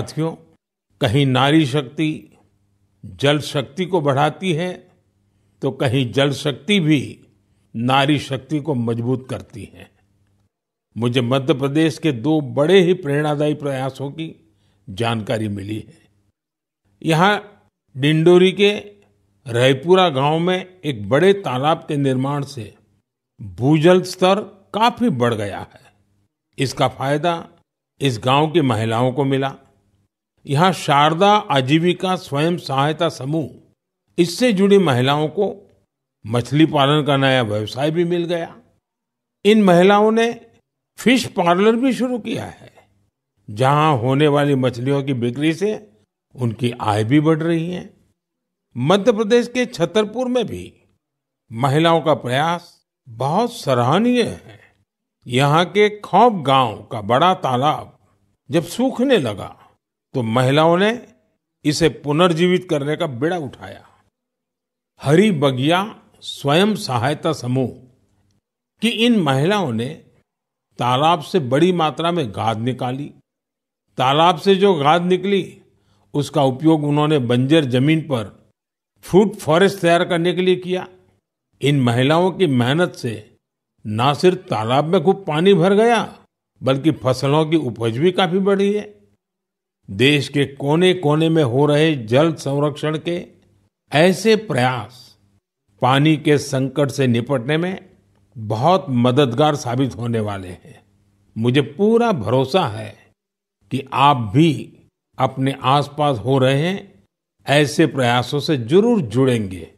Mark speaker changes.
Speaker 1: साथियों कहीं नारी शक्ति जल शक्ति को बढ़ाती है तो कहीं जल शक्ति भी नारी शक्ति को मजबूत करती है मुझे मध्य प्रदेश के दो बड़े ही प्रेरणादायी प्रयासों की जानकारी मिली है यहाँ डिंडोरी के रायपुरा गांव में एक बड़े तालाब के निर्माण से भूजल स्तर काफी बढ़ गया है इसका फायदा इस गांव की महिलाओं को मिला यहाँ शारदा आजीविका स्वयं सहायता समूह इससे जुड़ी महिलाओं को मछली पालन का नया व्यवसाय भी मिल गया इन महिलाओं ने फिश पार्लर भी शुरू किया है जहां होने वाली मछलियों की बिक्री से उनकी आय भी बढ़ रही है मध्य प्रदेश के छतरपुर में भी महिलाओं का प्रयास बहुत सराहनीय है यहाँ के खौफ गांव का बड़ा तालाब जब सूखने लगा तो महिलाओं ने इसे पुनर्जीवित करने का बेड़ा उठाया हरी बगिया स्वयं सहायता समूह की इन महिलाओं ने तालाब से बड़ी मात्रा में घाद निकाली तालाब से जो घाद निकली उसका उपयोग उन्होंने बंजर जमीन पर फ्रूट फॉरेस्ट तैयार करने के लिए किया इन महिलाओं की मेहनत से ना सिर्फ तालाब में खूब पानी भर गया बल्कि फसलों की उपज भी काफी बढ़ी है देश के कोने-कोने में हो रहे जल संरक्षण के ऐसे प्रयास पानी के संकट से निपटने में बहुत मददगार साबित होने वाले हैं मुझे पूरा भरोसा है कि आप भी अपने आसपास हो रहे ऐसे प्रयासों से जरूर जुड़ेंगे